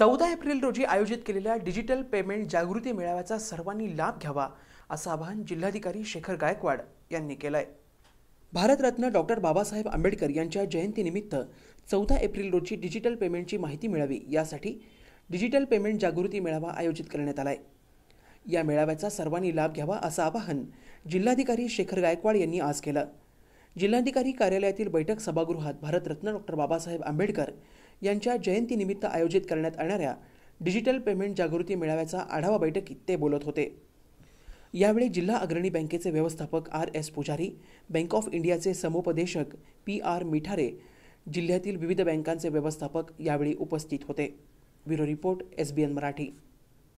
चौदा एप्रिल रोजी आयोजित केलेल्या डिजिटल पेमेंट जागृती मेळाव्याचा सर्वांनी लाभ घ्यावा असं आवाहन जिल्हाधिकारी शेखर गायकवाड यांनी केलं आहे भारतरत्न डॉक्टर बाबासाहेब आंबेडकर यांच्या जयंतीनिमित्त चौदा एप्रिल रोजी डिजिटल पेमेंटची माहिती मिळावी यासाठी डिजिटल पेमेंट जागृती मेळावा आयोजित करण्यात आला आहे या मेळाव्याचा सर्वांनी लाभ घ्यावा असं आवाहन जिल्हाधिकारी शेखर गायकवाड यांनी आज केलं जिल्हाधिकारी कार्यालयातील बैठक सभागृहात भारतरत्न डॉक्टर बाबासाहेब आंबेडकर यांच्या जयंतीनिमित्त आयोजित करण्यात येणाऱ्या डिजिटल पेमेंट जागृती मेळाव्याचा आढावा बैठकीत ते बोलत होते यावेळी जिल्हा अग्रणी बँकेचे व्यवस्थापक R S Pujari bank of इंडियाचे समुपदेशक पी आर मिठारे जिल्ह्यातील विविध बँकांचे व्यवस्थापक यावेळी उपस्थित होते bureau report S B N Marathi